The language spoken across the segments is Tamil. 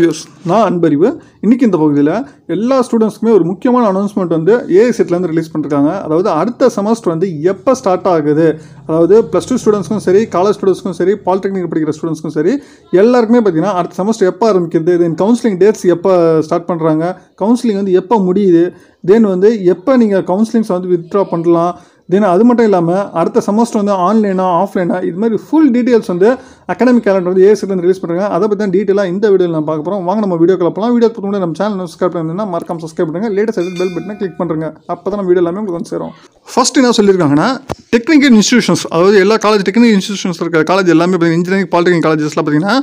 வியூஸ் நான் அன்பறிவு இன்றைக்கி இந்த பகுதியில் எல்லா ஸ்டூடெண்ட்ஸ்க்குமே ஒரு முக்கியமான அனௌன்ஸ்மெண்ட் வந்து ஏஐ செட்லேருந்து ரிலீஸ் பண்ணிருக்காங்க அதாவது அடுத்த செமஸ்டர் வந்து எப்போ ஸ்டார்ட் ஆகுது அதாவது ப்ளஸ் டூ ஸ்டூடெண்ட்ஸ்க்கும் சரி காலேஜ் ஸ்டூடெண்ட்ஸ்க்கும் சரி பாலிடெக்னிக் படிக்கிற ஸ்டூடெண்ட்ஸ்க்கும் சரி எல்லாருக்குமே பார்த்தீங்கன்னா அடுத்த செமஸ்டர் எப்போ ஆரம்பிக்கிறது தென் கவுன்சிலிங் டேட்ஸ் எப்போ ஸ்டார்ட் பண்ணுறாங்க கவுன்சிலிங் வந்து எப்போ முடியுது தென் வந்து எப்போ நீங்கள் கவுன்சிலிங்ஸ் வந்து வித்ட்ரா பண்ணலாம் தென் அது மட்டும் இல்லாமல் அடுத்த செமஸ்டர் வந்து ஆன்லைனாக ஆஃப்லைனாக இது மாதிரி ஃபுல் டீட்டெயில்ஸ் வந்து அகாடமிக் கேலண்டர் வந்து ஏசிலேருந்து ரிலீஸ் பண்ணுறாங்க அதை பற்றி தான் டீட்டெயிலாக இந்த வீடியோவில் நான் பார்க்க போகிறோம் வாங்க நம்ம வீடியோ கலப்பலாம் வீடியோ பார்த்து நம்ம சேனல் சப்ஸ்கிரைப் பண்ணுன்னா மறக்காம சப்ஸ்கிரைப் பண்ணுங்கள் லேட்டஸ்ட் பெல் பட்டனை கிளிக் பண்ணுறங்க அப்போ தான் நம்ம வீடியோ எல்லாமே உங்களுக்கு வந்து சேரும் ஃபஸ்ட் என்ன சொல்லியிருக்காங்கன்னா டெக்னிக்கல் இன்ஸ்டியூஷன்ஸ் அதாவது எல்லா காலேஜ் டெக்னிக்கல் இன்ஸ்டியூஷன்ஸ் இருக்கிற காலேஜ் எல்லாமே இன்ஜினியரிங் பாலிடெக்னிக் காலேஜஸ்லாம் பார்த்தீங்கன்னா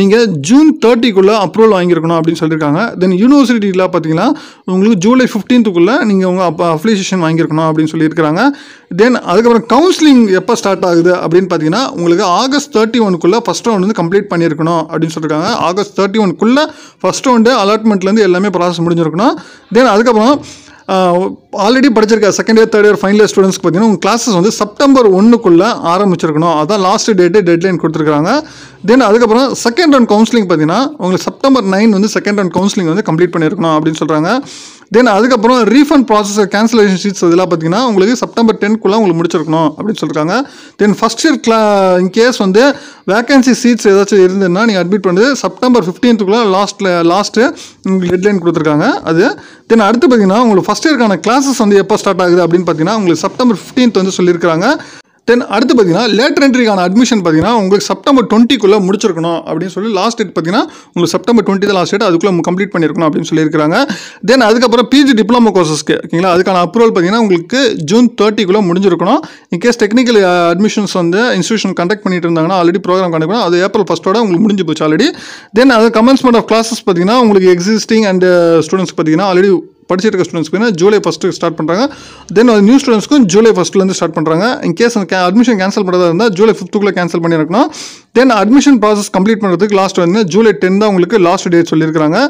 நீங்கள் ஜூன் தேர்ட்டிக்குள்ளே அப்ரூவல் வாங்கியிருக்கணும் அப்படின்னு சொல்லியிருக்காங்க தென் யூனிவர்சிட்டியில் பார்த்தீங்கன்னா உங்களுக்கு ஜூலை ஃபிஃப்டீன்த்துக்குள்ளே நீங்கள் உங்கள் அப்ளிகேஷன் வாங்கியிருக்கணும் அப்படின்னு சொல்லியிருக்காங்க தென் அதுக்கப்புறம் கவுன்சிலிங் எப்போ ஸ்டார்ட் ஆகுது அப்படின்னு பார்த்தீங்கன்னா உங்களுக்கு ஆகஸ்ட் தேர்ட்டி ஒனுக்குள்ளே ஃபஸ்ட் ரவுண்ட் வந்து கம்ப்ளீட் பண்ணியிருக்கணும் அப்படின்னு சொல்லியிருக்காங்க ஆகஸ்ட் தேர்ட்டி ஒனுக்குள்ளே ஃபஸ்ட் ரவுண்டு அலாட்மெண்ட்லேருந்து எல்லாமே ப்ராசஸ் முடிஞ்சிருக்கணும் தென் அதுக்கப்புறம் ஆல்ரெடி படிச்சிருக்க second year third year final year ஸ்டூடெண்ட்ஸ்க்கு பார்த்தீங்கன்னா உங்கள் கிளாஸஸ் வந்து செப்டம்பர் ஒன்றுக்குள்ளே ஆரம்பிச்சிருக்கணும் அதான் லாஸ்ட் டேட்டு டெட்லைன் கொடுத்துருக்காங்க தென் அதுக்கப்புறம் செகண்ட் ரவுண்ட் கவுன்சிலிங் பார்த்தீங்கன்னா உங்களுக்கு செப்டம்பர் நைன் வந்து செகண்ட் ரவுண்ட் கவுன்சிலிங் வந்து கம்ப்ளீட் பண்ணியிருக்கணும் அப்படின்னு சொல்கிறாங்க தென் அதுக்கப்புறம் ரீஃபண்ட் ப்ராசஸ் கேன்சலேஷன் ஷீட்ஸ் இதெல்லாம் பார்த்தீங்கன்னா உங்களுக்கு செப்டம்பர் டென்க்குள்ளே உங்களுக்கு முடிச்சிருக்கணும் அப்படின்னு சொல்லியிருக்காங்க then first year class in case வந்து வேகன்சி சீட்ஸ் ஏதாச்சும் இருந்ததுன்னா நீங்கள் அட்மிட் பண்ணுது செப்டம்பர் ஃபிஃப்டீன்த்துக்குள்ளே லாஸ்ட்டில் லாஸ்ட்டு உங்களுக்கு ஹெட்லைன் கொடுத்துருக்காங்க அது தென் அடுத்து பார்த்தீங்கன்னா உங்களுக்கு ஃபஸ்ட் இயருக்கான கிளாஸஸ் வந்து எப்போ ஸ்டார்ட் ஆகுது அப்படின்னு பார்த்தீங்கன்னா உங்களுக்கு செப்டம்பர் ஃபிஃப்டீன்த் வந்து சொல்லியிருக்காங்க தென் அடுத்து பார்த்தீங்கன்னா லேட்டர் என்ட்ரிக்கான அட்மிஷன் பார்த்தீங்கன்னா உங்களுக்கு செப்டம்பர் டுவெண்ட்டிக்குள்ளே முடிச்சிருக்கணும் அப்படின்னு சொல்லி லாஸ்ட் டேட் பார்த்தீங்கன்னா உங்களுக்கு செப்டம்பர் டுவெண்ட்டி தான் லாஸ்ட் டேட் அதுக்குள்ளே கம்ப்ளீட் பண்ணியிருக்கணும் அப்படின்னு சொல்லியிருக்காங்க தென் அதுக்கப்புறம் பிஜி டிப்ளமோ கோர்சஸ்க்கு ஓகேங்களா அதுக்கான அப்ரூவல் பார்த்தீங்கன்னா உங்களுக்கு ஜூன் தேர்ட்டிக்குள்ளே முடிஞ்சிருக்கணும் இன்கேஸ் டெக்னிக்கல் அட்மிஷன்ஸ் வந்து இன்ஸ்டியூஷன் கண்டக்ட் பண்ணிட்டு இருந்தாங்கன்னா ஆல்ரெடி ப்ரோக்ராம் கண்டக்ட் பண்ணி அது ஏப்ரல் ஃபஸ்ட்டோட உங்களுக்கு முடிஞ்சு போச்சு ஆல்ரெடி தென் அது கமென்ஸ்மெண்ட் ஆஃப் கிளாஸஸ் பார்த்தீங்கன்னா உங்களுக்கு எக்ஸிஸ்டிங் அண்ட் ஸ்டூடெண்ட்ஸ் பார்த்தீங்கன்னா ஆல்ரெடி படிச்சிருக்க இருக்க ஸ்டூடெண்ட்ஸ்க்கு ஜூலை ஃபஸ்ட்டு ஸ்டார்ட் பண்ணுறாங்க தென் அது நியூ ஸ்டூடெண்ட்ஸ்க்கும் ஜூலை ஃபஸ்ட்லேருந்து ஸ்டார்ட் பண்ணுறாங்க கேஸ் அந்த அட்மிஷன் கேன்சல் பண்ணுறதா இருந்தால் ஜூலை ஃபிஃப்த்துக்குள்ளே கேன்சல் பண்ணியிருக்கணும் தென் அட்மிஷன் ப்ராசஸ் கம்ப்ளீட் பண்ணுறதுக்கு லாஸ்ட் வந்து ஜூலை டென் தான் உங்களுக்கு லாஸ்ட் டேட் சொல்லியிருக்காங்க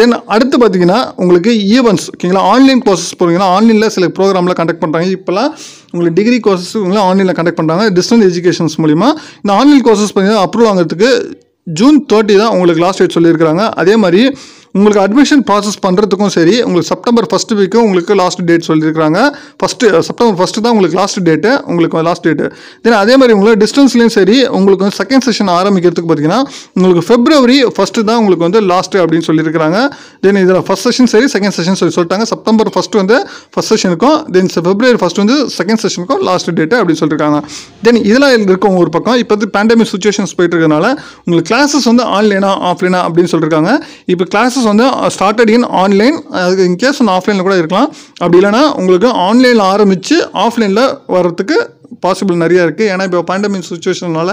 தென் அடுத்து பார்த்தீங்கன்னா உங்களுக்கு ஈவெண்ட்ஸ் ஓகேங்களா ஆன்லைன் கோர்சஸ் போகிறீங்கன்னா ஆன்லைனில் சில ப்ரோக்ராமில் கண்டக்ட் பண்ணுறாங்க இப்போலாம் உங்களுக்கு டிகிரி கோர்சஸ் உங்களை ஆன்லைனில் கண்டக்ட் பண்ணுறாங்க டிஸ்டன்ஸ் எஜுகேஷன்ஸ் மூலிமா இந்த ஆன்லைன் கோர்சஸ் பார்த்தீங்கன்னா அப்ரூவ் வாங்குறதுக்கு ஜூன் தேர்ட்டி தான் உங்களுக்கு லாஸ்ட் டேட் சொல்லியிருக்கிறாங்க அதே மாதிரி உங்களுக்கு அட்மிஷன் ப்ராசஸ் பண்ணுறதுக்கும் சரி உங்களுக்கு செப்டம்பர் ஃபஸ்ட்டு வீக்கும் உங்களுக்கு லாஸ்ட் டேட் சொல்லியிருக்காங்க ஃபஸ்ட்டு செப்டம்பர் ஃபஸ்ட்டு தான் உங்களுக்கு லாஸ்ட் டேட்டு உங்களுக்கு லாஸ்ட் டேட்டு தென் அதே மாதிரி உங்களுக்கு டிஸ்டன்ஸ்லேயும் சரி உங்களுக்கு வந்து செகண்ட் செஷன் ஆரம்பிக்கிறதுக்கு பார்த்தீங்கன்னா உங்களுக்கு ஃபெப்ரவரி ஃபஸ்ட்டு தான் உங்களுக்கு வந்து லாஸ்ட்டு அப்படின்னு சொல்லியிருக்காங்க தென் இதில் ஃபஸ்ட் செஷன் சரி செகண்ட் செஷன் சொல்லி சொல்லிட்டாங்க செப்டம்பர் ஃபஸ்ட்டு வந்து ஃபஸ்ட் செஷனுக்கும் தென் ஃபெப்ரவரி ஃபஸ்ட் வந்து செகண்ட் செஷனுக்கும் லாஸ்ட் டேட்டு அப்படின்னு சொல்லியிருக்காங்க தென் இதெல்லாம் இருக்கும் ஒரு பக்கம் இப்போ வந்து பேண்டமிக் சுச்சுவேஷன்ஸ் போயிட்டு இருக்கிறதுனால உங்களுக்கு கிளாஸஸ் வந்து ஆன்லைனா ஆஃப்லைனா அப்படின்னு சொல்லியிருக்காங்க இப்போ கிளாஸஸ் கிளாஸஸ் வந்து ஸ்டார்டட் இன் ஆன்லைன் அதுக்கு இன்கேஸ் வந்து ஆஃப்லைனில் கூட இருக்கலாம் அப்படி இல்லைனா உங்களுக்கு ஆன்லைனில் ஆரம்பித்து ஆஃப்லைனில் வரத்துக்கு பாசிபிள் நிறையா இருக்குது ஏன்னா இப்போ பேண்டமிக் சுச்சுவேஷனால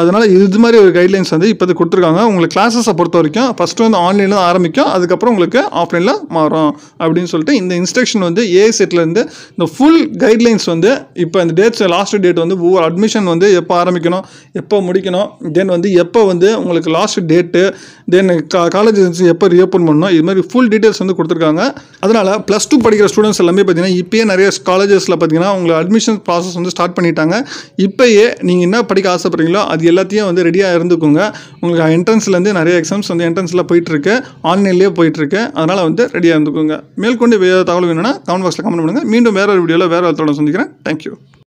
அதனால் இது மாதிரி ஒரு கைட்லைன்ஸ் வந்து இப்போ கொடுத்துருக்காங்க உங்களுக்கு கிளாஸஸை பொறுத்த வரைக்கும் ஃபஸ்ட்டு வந்து ஆன்லைனில் ஆரம்பிக்கும் அதுக்கப்புறம் உங்களுக்கு ஆஃப்லைனில் மாறும் அப்படின்னு சொல்லிட்டு இந்த இன்ஸ்ட்ரக்ஷன் வந்து ஏ செட்லேருந்து இந்த ஃபுல் கைட்லைன்ஸ் வந்து இப்போ இந்த டேட்ஸ் லாஸ்ட் டேட் வந்து ஒவ்வொரு அட்மிஷன் வந்து எப்போ ஆரம்பிக்கணும் எப்போ முடிக்கணும் தென் வந்து எப்போ வந்து உங்களுக்கு லாஸ்ட் டேட்டு தென் காலேஜ் எப்போ ரீஓப்பன் பண்ணணும் இது மாதிரி ஃபுல் டீட்டெயில்ஸ் வந்து கொடுத்துருக்காங்க அதனால் ப்ளஸ் டூ படிக்கிற ஸ்டூடெண்ட்ஸ் எல்லாமே பார்த்தீங்கன்னா இப்போயே நிறைய காலேஜஸில் பார்த்தீங்கன்னா உங்களுக்கு அட்மிஷன் ப்ராசஸ் வந்து ஸ்டார்ட் பண்ணிட்டாங்க இப்போயே நீங்கள் என்ன படிக்க ஆசைப்பட்றீங்களோ அது எல்லாத்தையும் வந்து ரெடியாக இருந்துக்கோங்க உங்களுக்கு என்ட்ரன்ஸ்லேருந்து நிறைய எக்ஸாம்ஸ் வந்து என்ட்ரன்ஸில் போயிட்டுருக்கு ஆன்லைன்லேயே போயிட்டுருக்கு அதனால் வந்து ரெடியாக இருந்துக்கோங்க மேற்கொண்டு தகவல் வேணும்னா கமெண்ட் பாக்ஸில் கமெண்ட் பண்ணுங்கள் மீண்டும் வேறு ஒரு வீடியோவில் வேறு ஒருத்தோட சந்திக்கிறேன் தேங்க்யூ